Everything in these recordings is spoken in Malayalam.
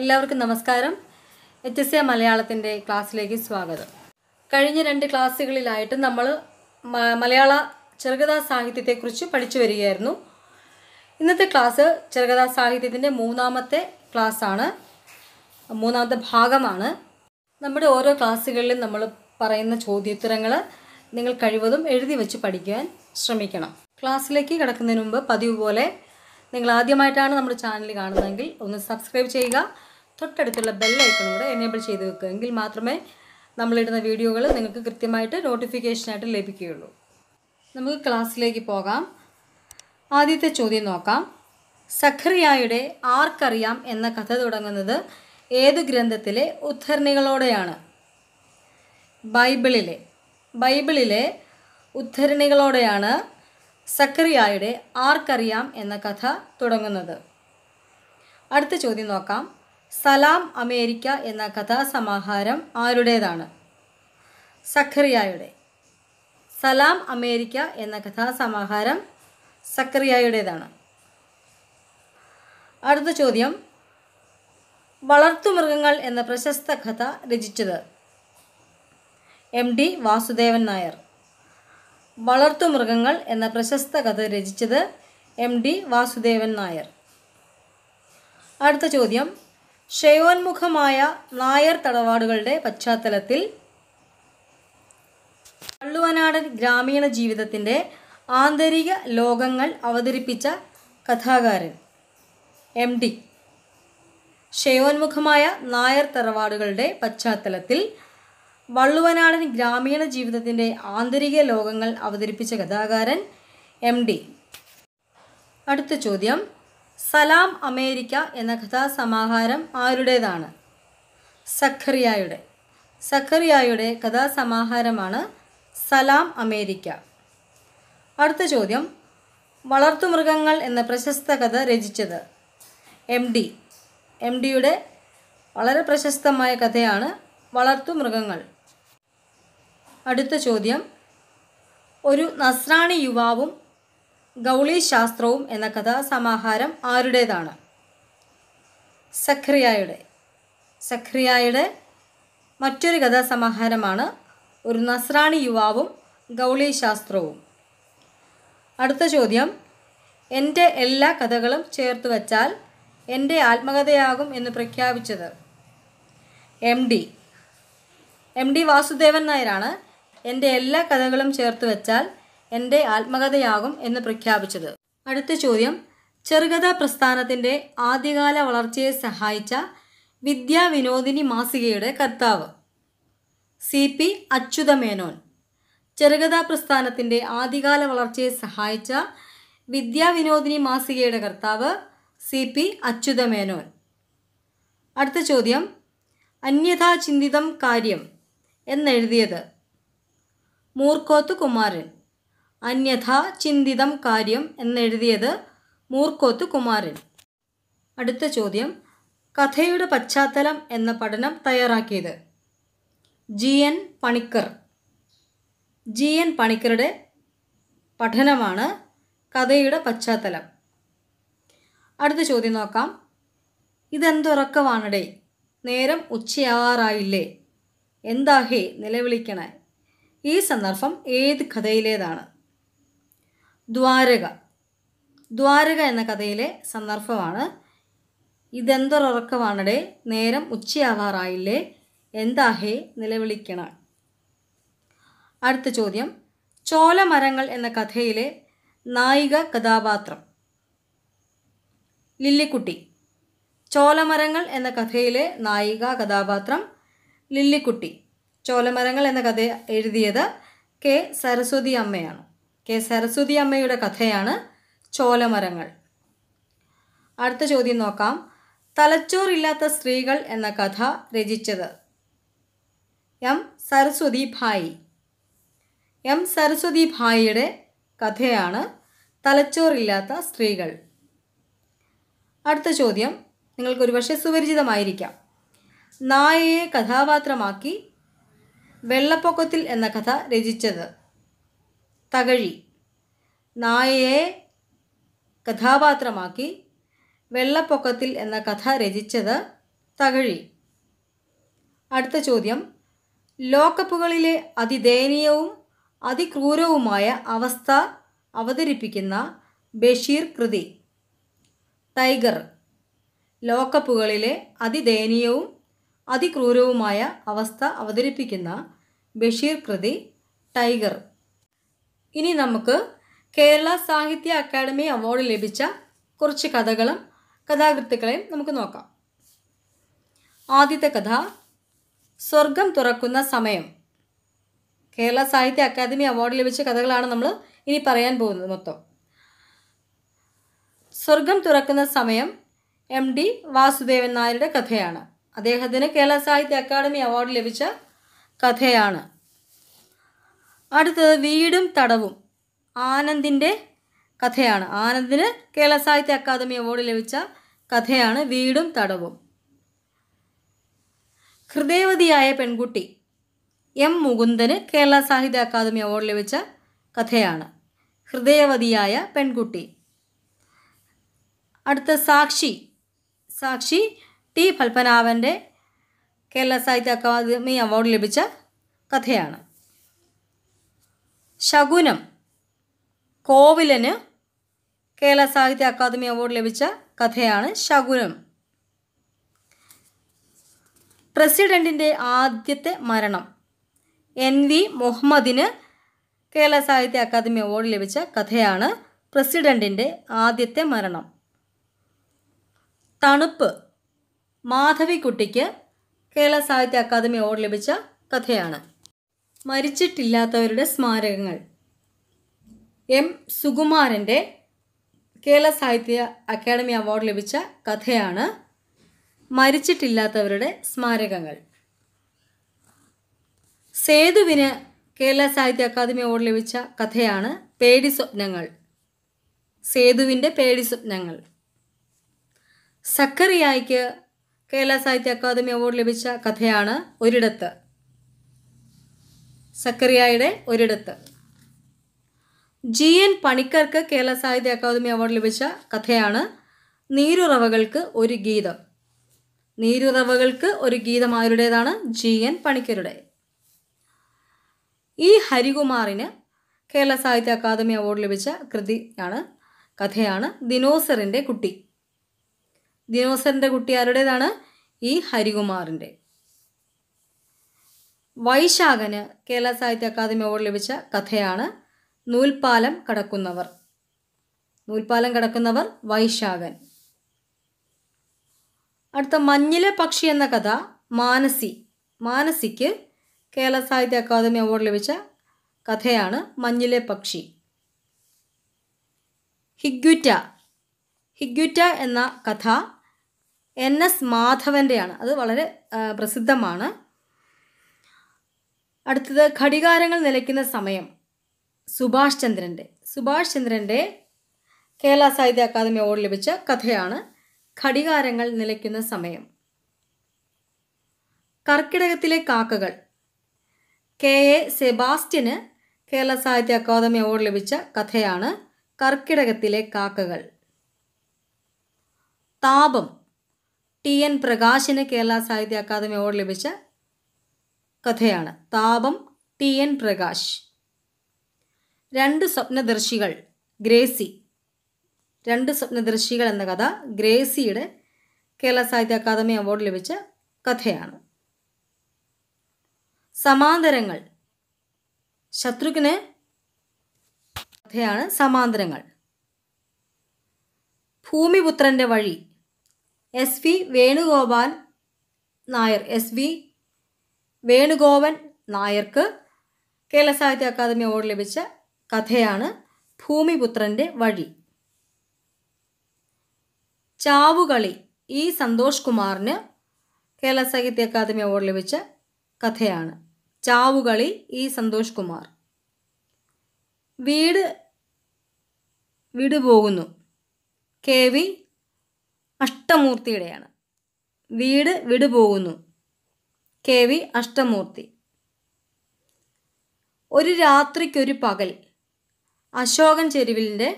എല്ലാവർക്കും നമസ്കാരം എച്ച് എസ് എ മലയാളത്തിൻ്റെ ക്ലാസ്സിലേക്ക് സ്വാഗതം കഴിഞ്ഞ രണ്ട് ക്ലാസ്സുകളിലായിട്ട് നമ്മൾ മലയാള ചെറുകഥാ സാഹിത്യത്തെക്കുറിച്ച് പഠിച്ചു വരികയായിരുന്നു ഇന്നത്തെ ക്ലാസ് ചെറുകഥാ സാഹിത്യത്തിൻ്റെ മൂന്നാമത്തെ ക്ലാസ്സാണ് മൂന്നാമത്തെ ഭാഗമാണ് നമ്മുടെ ഓരോ ക്ലാസ്സുകളിലും നമ്മൾ പറയുന്ന ചോദ്യോത്തരങ്ങൾ നിങ്ങൾ കഴിവതും എഴുതി വെച്ച് പഠിക്കാൻ ശ്രമിക്കണം ക്ലാസ്സിലേക്ക് കിടക്കുന്നതിന് മുമ്പ് പതിവ് പോലെ നിങ്ങൾ ആദ്യമായിട്ടാണ് നമ്മുടെ ചാനൽ കാണുന്നതെങ്കിൽ ഒന്ന് സബ്സ്ക്രൈബ് ചെയ്യുക തൊട്ടടുത്തുള്ള ബെല്ലൈക്കണും കൂടെ എനേബിൾ ചെയ്ത് വെക്കുക എങ്കിൽ മാത്രമേ നമ്മളിടുന്ന വീഡിയോകൾ നിങ്ങൾക്ക് കൃത്യമായിട്ട് നോട്ടിഫിക്കേഷനായിട്ട് ലഭിക്കുകയുള്ളൂ നമുക്ക് ക്ലാസ്സിലേക്ക് പോകാം ആദ്യത്തെ ചോദ്യം നോക്കാം സഖറിയായുടെ ആർക്കറിയാം എന്ന കഥ തുടങ്ങുന്നത് ഏത് ഗ്രന്ഥത്തിലെ ഉദ്ധരണികളോടെയാണ് ബൈബിളിലെ ബൈബിളിലെ ഉദ്ധരണികളോടെയാണ് സക്കറിയായുടെ ആർക്കറിയാം എന്ന കഥ തുടങ്ങുന്നത് അടുത്ത ചോദ്യം നോക്കാം സലാം അമേരിക്ക എന്ന കഥാസമാഹാരം ആരുടേതാണ് സക്കറിയായുടെ സലാം അമേരിക്ക എന്ന കഥാസമാഹാരം സക്കറിയായുടേതാണ് അടുത്ത ചോദ്യം വളർത്തുമൃഗങ്ങൾ എന്ന പ്രശസ്ത കഥ രചിച്ചത് എം ഡി വാസുദേവൻ നായർ വളർത്തുമൃഗങ്ങൾ എന്ന പ്രശസ്ത കഥ രചിച്ചത് എം ഡി വാസുദേവൻ നായർ അടുത്ത ചോദ്യം ക്ഷയോന്മുഖമായ നായർ തടവാടുകളുടെ പശ്ചാത്തലത്തിൽ കള്ളുവനാടൻ ഗ്രാമീണ ജീവിതത്തിൻ്റെ ആന്തരിക ലോകങ്ങൾ അവതരിപ്പിച്ച കഥാകാരൻ എം ഡി ക്ഷയോന്മുഖമായ നായർ തറവാടുകളുടെ പശ്ചാത്തലത്തിൽ വള്ളുവനാടൻ ഗ്രാമീണ ജീവിതത്തിൻ്റെ ആന്തരിക ലോകങ്ങൾ അവതരിപ്പിച്ച കഥാകാരൻ എം ഡി അടുത്ത ചോദ്യം സലാം അമേരിക്ക എന്ന കഥാസമാഹാരം ആരുടേതാണ് സഖറിയായുടെ സഖറിയായുടെ കഥാസമാഹാരമാണ് സലാം അമേരിക്ക അടുത്ത ചോദ്യം വളർത്തുമൃഗങ്ങൾ എന്ന പ്രശസ്ത കഥ രചിച്ചത് എം ഡി എം ഡിയുടെ വളരെ പ്രശസ്തമായ കഥയാണ് വളർത്തുമൃഗങ്ങൾ അടുത്ത ചോദ്യം ഒരു നസ്രാണി യുവാവും ഗൗളി ശാസ്ത്രവും എന്ന കഥാസമാഹാരം ആരുടേതാണ് സഖ്രിയായുടെ സഖ്രിയായുടെ മറ്റൊരു കഥാസമാഹാരമാണ് ഒരു നസ്രാണി യുവാവും ഗൗളി ശാസ്ത്രവും അടുത്ത ചോദ്യം എൻ്റെ എല്ലാ കഥകളും ചേർത്ത് വച്ചാൽ എൻ്റെ ആത്മകഥയാകും എന്ന് പ്രഖ്യാപിച്ചത് M D M D Vasudevan നായരാണ് എൻ്റെ എല്ലാ കഥകളും ചേർത്ത് വെച്ചാൽ എൻ്റെ ആത്മകഥയാകും എന്ന് പ്രഖ്യാപിച്ചത് അടുത്ത ചോദ്യം ചെറുകഥാ പ്രസ്ഥാനത്തിൻ്റെ ആദ്യകാല വളർച്ചയെ സഹായിച്ച വിദ്യാ വിനോദിനി മാസികയുടെ കർത്താവ് സി പി അച്യുതമേനോൻ ചെറുകഥാ പ്രസ്ഥാനത്തിൻ്റെ ആദ്യകാല വളർച്ചയെ സഹായിച്ച വിദ്യാ വിനോദിനി മാസികയുടെ കർത്താവ് സി പി അച്യുതമേനോൻ അടുത്ത ചോദ്യം അന്യഥാചിന്തിതം കാര്യം എന്നെഴുതിയത് മൂർക്കോത്ത് കുമാരൻ അന്യഥ ചിന്തിതം കാര്യം എന്നെഴുതിയത് മൂർക്കോത്ത് കുമാരൻ അടുത്ത ചോദ്യം കഥയുടെ പശ്ചാത്തലം എന്ന പഠനം തയ്യാറാക്കിയത് G N Panicker G N പണിക്കറുടെ പഠനമാണ് കഥയുടെ പശ്ചാത്തലം അടുത്ത ചോദ്യം നോക്കാം ഇതെന്തുറക്കമാണടേ നേരം ഉച്ചയാറായില്ലേ എന്താ ഹേ നിലവിളിക്കണേ ഈ സന്ദർഭം ഏത് കഥയിലേതാണ് ദ്വാരക ദ്വാരക എന്ന കഥയിലെ സന്ദർഭമാണ് ഇതെന്തൊരുറക്കമാണടെ നേരം ഉച്ചയാവാറായില്ലേ എന്താ ഹേ നിലവിളിക്കണ അടുത്ത ചോദ്യം ചോലമരങ്ങൾ എന്ന കഥയിലെ നായിക കഥാപാത്രം ലില്ലിക്കുട്ടി ചോലമരങ്ങൾ എന്ന കഥയിലെ നായിക കഥാപാത്രം ലില്ലിക്കുട്ടി ചോലമരങ്ങൾ എന്ന കഥ എഴുതിയത് കെ സരസ്വതി അമ്മയാണ് കെ സരസ്വതി അമ്മയുടെ കഥയാണ് ചോലമരങ്ങൾ അടുത്ത ചോദ്യം നോക്കാം തലച്ചോറില്ലാത്ത സ്ത്രീകൾ എന്ന കഥ രചിച്ചത് എം സരസ്വതി ഭായി എം സരസ്വതി ഭായിയുടെ കഥയാണ് തലച്ചോറില്ലാത്ത സ്ത്രീകൾ അടുത്ത ചോദ്യം നിങ്ങൾക്കൊരു പക്ഷേ സുപരിചിതമായിരിക്കാം നായയെ കഥാപാത്രമാക്കി വെള്ളപ്പൊക്കത്തിൽ എന്ന കഥ രചിച്ചത് തകഴി നായയെ കഥാപാത്രമാക്കി വെള്ളപ്പൊക്കത്തിൽ എന്ന കഥ രചിച്ചത് തകഴി അടുത്ത ചോദ്യം ലോക്കപ്പുകളിലെ അതിദയനീയവും അതിക്രൂരവുമായ അവസ്ഥ അവതരിപ്പിക്കുന്ന ബഷീർ കൃതി ടൈഗർ ലോക്കപ്പുകളിലെ അതിദയനീയവും അതിക്രൂരവുമായ അവസ്ഥ അവതരിപ്പിക്കുന്ന ബഷീർ കൃതി ടൈഗർ ഇനി നമുക്ക് കേരള സാഹിത്യ അക്കാദമി അവാർഡ് ലഭിച്ച കുറച്ച് കഥകളും കഥാകൃത്തുക്കളെയും നമുക്ക് നോക്കാം ആദ്യത്തെ കഥ സ്വർഗം തുറക്കുന്ന സമയം കേരള സാഹിത്യ അക്കാദമി അവാർഡ് ലഭിച്ച കഥകളാണ് നമ്മൾ ഇനി പറയാൻ പോകുന്നത് മൊത്തം സ്വർഗം തുറക്കുന്ന സമയം എം ഡി വാസുദേവൻ നായരുടെ കഥയാണ് അദ്ദേഹത്തിന് കേരള സാഹിത്യ അക്കാദമി അവാർഡ് ലഭിച്ച കഥയാണ് അടുത്തത് വീടും തടവും ആനന്ദിൻ്റെ കഥയാണ് ആനന്ദിന് കേരള സാഹിത്യ അക്കാദമി അവാർഡ് ലഭിച്ച കഥയാണ് വീടും തടവും ഹൃദയവതിയായ പെൺകുട്ടി എം മുകുന്ദന് കേരള സാഹിത്യ അക്കാദമി അവാർഡ് ലഭിച്ച കഥയാണ് ഹൃദയവതിയായ പെൺകുട്ടി അടുത്ത സാക്ഷി സാക്ഷി ടി പത്മനാഭൻ്റെ കേരള സാഹിത്യ അക്കാദമി അവാർഡ് ലഭിച്ച കഥയാണ് ശകുനം കോവിലന് കേരള സാഹിത്യ അക്കാദമി അവാർഡ് ലഭിച്ച കഥയാണ് ശകുനം പ്രസിഡൻറ്റിൻ്റെ ആദ്യത്തെ മരണം എൻ വി മുഹമ്മദിന് കേരള സാഹിത്യ അക്കാദമി അവാർഡ് ലഭിച്ച കഥയാണ് പ്രസിഡൻറ്റിൻ്റെ ആദ്യത്തെ മരണം തണുപ്പ് മാധവിക്കുട്ടിക്ക് കേരള സാഹിത്യ അക്കാദമി അവാർഡ് ലഭിച്ച കഥയാണ് മരിച്ചിട്ടില്ലാത്തവരുടെ സ്മാരകങ്ങൾ എം സുകുമാരൻ്റെ കേരള സാഹിത്യ അക്കാദമി അവാർഡ് ലഭിച്ച കഥയാണ് മരിച്ചിട്ടില്ലാത്തവരുടെ സ്മാരകങ്ങൾ സേതുവിന് കേരള സാഹിത്യ അക്കാദമി അവാർഡ് ലഭിച്ച കഥയാണ് പേടി സ്വപ്നങ്ങൾ സേതുവിൻ്റെ പേടി സ്വപ്നങ്ങൾ സക്കറിയായിക്ക് കേരള സാഹിത്യ അക്കാദമി അവാർഡ് ലഭിച്ച കഥയാണ് ഒരിടത്ത് സക്കറിയായുടെ ഒരിടത്ത് G N പണിക്കർക്ക് Kerala Sahitya Akademi award ലഭിച്ച കഥയാണ് നീരുറവകൾക്ക് ഒരു ഗീതം നീരുറവകൾക്ക് ഒരു ഗീതം ആരുടേതാണ് ജി എൻ പണിക്കരുടെ ഈ ഹരികുമാറിന് കേരള സാഹിത്യ അക്കാദമി അവാർഡ് ലഭിച്ച കൃതിയാണ് കഥയാണ് ദിനോസറിൻ്റെ കുട്ടി ദിനോസറിൻ്റെ കുട്ടി ആരുടേതാണ് ഈ ഹരികുമാറിൻ്റെ വൈശാഖന് കേരള സാഹിത്യ അക്കാദമി അവാർഡ് ലഭിച്ച കഥയാണ് നൂൽപാലം കടക്കുന്നവർ നൂൽപാലം കടക്കുന്നവർ വൈശാഖൻ അടുത്ത മഞ്ഞിലെ പക്ഷി എന്ന കഥ മാനസി മാനസിക്ക് കേരള സാഹിത്യ അക്കാദമി അവാർഡ് ലഭിച്ച കഥയാണ് മഞ്ഞിലെ പക്ഷി ഹിഗ്വിറ്റ ഇഗ്വിറ്റ എന്ന കഥ എൻ എസ് മാധവൻ്റെയാണ് അത് വളരെ പ്രസിദ്ധമാണ് അടുത്തത് ഘടികാരങ്ങൾ നിലയ്ക്കുന്ന സമയം സുഭാഷ് ചന്ദ്രൻ്റെ സുഭാഷ് ചന്ദ്രൻ്റെ കേരള സാഹിത്യ അക്കാദമി അവാർഡ് ലഭിച്ച കഥയാണ് ഘടികാരങ്ങൾ നിലയ്ക്കുന്ന സമയം കർക്കിടകത്തിലെ കാക്കകൾ K A Sebastian Kerala Sahitya Akademi award ലഭിച്ച കഥയാണ് കർക്കിടകത്തിലെ കാക്കകൾ താപം T N പ്രകാശിന് Kerala Sahitya Akademi award ലഭിച്ച കഥയാണ് താപം ടി എൻ പ്രകാശ് രണ്ട് സ്വപ്നദർശികൾ ഗ്രേസി രണ്ട് സ്വപ്നദർശികൾ എന്ന കഥ ഗ്രേസിയുടെ കേരള സാഹിത്യ അക്കാദമി അവാർഡ് ലഭിച്ച കഥയാണ് സമാന്തരങ്ങൾ ശത്രുഘ്ന് കഥയാണ് സമാന്തരങ്ങൾ ഭൂമിപുത്രൻ്റെ വഴി S V Venugopal Nair S V Venugopan നായർക്ക് കേരള സാഹിത്യ അക്കാദമി അവാർഡ് ലഭിച്ച കഥയാണ് ഭൂമിപുത്രൻ്റെ വഴി ചാവുകളി ഇ സന്തോഷ് കുമാറിന് കേരള സാഹിത്യ അക്കാദമി അവാർഡ് ലഭിച്ച കഥയാണ് ചാവുകളി ഇ സന്തോഷ് കുമാർ വീട് വിടുപോകുന്നു കെ വി അഷ്ടമൂർത്തിയുടെയാണ് വീട് വിടുപോകുന്നു കെ വി അഷ്ടമൂർത്തി ഒരു രാത്രിക്കൊരു പകൽ അശോകൻ ചെരുവിലിൻ്റെ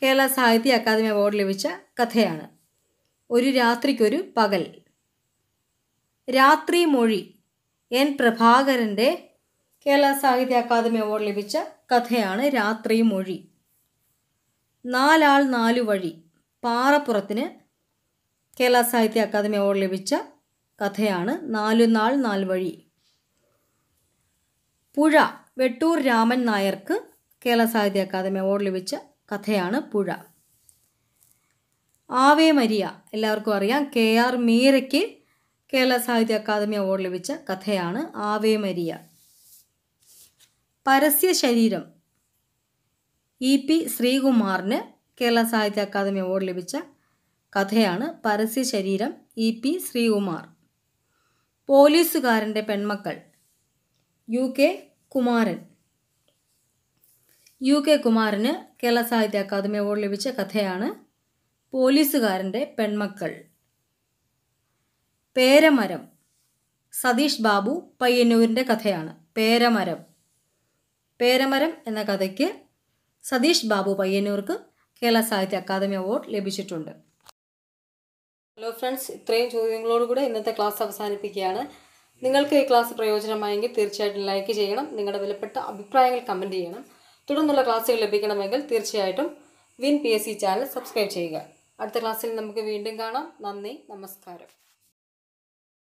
കേരള സാഹിത്യ അക്കാദമി അവാർഡ് ലഭിച്ച കഥയാണ് ഒരു രാത്രിക്കൊരു പകൽ രാത്രി മൊഴി എൻ പ്രഭാകരൻ്റെ കേരള സാഹിത്യ അക്കാദമി അവാർഡ് ലഭിച്ച കഥയാണ് രാത്രി മൊഴി നാലാൾ നാലു വഴി പാറപ്പുറത്തിന് കേരള സാഹിത്യ അക്കാദമി അവാർഡ് ലഭിച്ച കഥയാണ് നാലു നാൾ നാല് വഴി പുഴ വെട്ടൂർ രാമൻ നായർക്ക് കേരള സാഹിത്യ അക്കാദമി അവാർഡ് ലഭിച്ച കഥയാണ് പുഴ ആവേ മരിയ എല്ലാവർക്കും അറിയാം K R മീരയ്ക്ക് Kerala Sahitya Akademi award ലഭിച്ച കഥയാണ് ആവേ മരിയ പരസ്യ ശരീരം E P ശ്രീകുമാറിന് Kerala Sahitya Akademi award ലഭിച്ച കഥയാണ് പരസ്യശരീരം ഇ പി ശ്രീകുമാർ പോലീസുകാരൻ്റെ പെൺമക്കൾ U K Kumaran U K കുമാരന് കേരള സാഹിത്യ അക്കാദമി അവാർഡ് ലഭിച്ച കഥയാണ് പോലീസുകാരൻ്റെ പെൺമക്കൾ പേരമരം സതീഷ് ബാബു പയ്യന്നൂരിൻ്റെ കഥയാണ് പേരമരം പേരമരം എന്ന കഥയ്ക്ക് സതീഷ് ബാബു പയ്യന്നൂർക്ക് കേരള സാഹിത്യ അക്കാദമി അവാർഡ് ലഭിച്ചിട്ടുണ്ട് ഹലോ ഫ്രണ്ട്സ് ഇത്രയും ചോദ്യങ്ങളോട് കൂടെ ഇന്നത്തെ ക്ലാസ് അവസാനിപ്പിക്കുകയാണ് നിങ്ങൾക്ക് ഈ ക്ലാസ് പ്രയോജനമായെങ്കിൽ തീർച്ചയായിട്ടും ലൈക്ക് ചെയ്യണം നിങ്ങളുടെ വിലപ്പെട്ട അഭിപ്രായങ്ങൾ കമൻറ്റ് ചെയ്യണം തുടർന്നുള്ള ക്ലാസ്സുകൾ ലഭിക്കണമെങ്കിൽ തീർച്ചയായിട്ടും വിൻ പി ചാനൽ സബ്സ്ക്രൈബ് ചെയ്യുക അടുത്ത ക്ലാസ്സിൽ നമുക്ക് വീണ്ടും കാണാം നന്ദി നമസ്കാരം